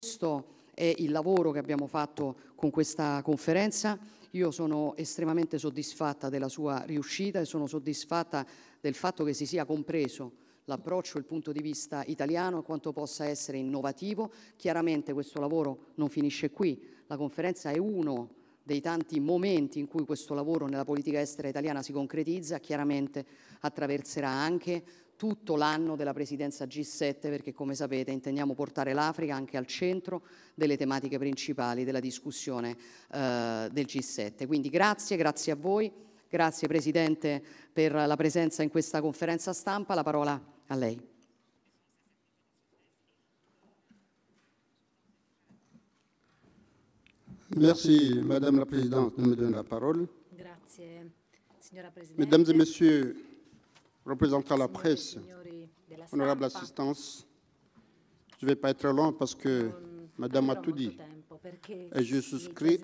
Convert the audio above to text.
Questo è il lavoro che abbiamo fatto con questa conferenza. Io sono estremamente soddisfatta della sua riuscita e sono soddisfatta del fatto che si sia compreso l'approccio e il punto di vista italiano, e quanto possa essere innovativo. Chiaramente questo lavoro non finisce qui, la conferenza è uno dei tanti momenti in cui questo lavoro nella politica estera italiana si concretizza, chiaramente attraverserà anche tutto l'anno della presidenza G7 perché come sapete intendiamo portare l'Africa anche al centro delle tematiche principali della discussione eh, del G7. Quindi grazie, grazie a voi, grazie Presidente per la presenza in questa conferenza stampa, la parola a lei. Merci, Madame la Présidente, de me donner la parole. Mesdames et Messieurs, représentants de la presse, honorable assistance, je ne vais pas être long parce que Madame a tout dit. Et je souscris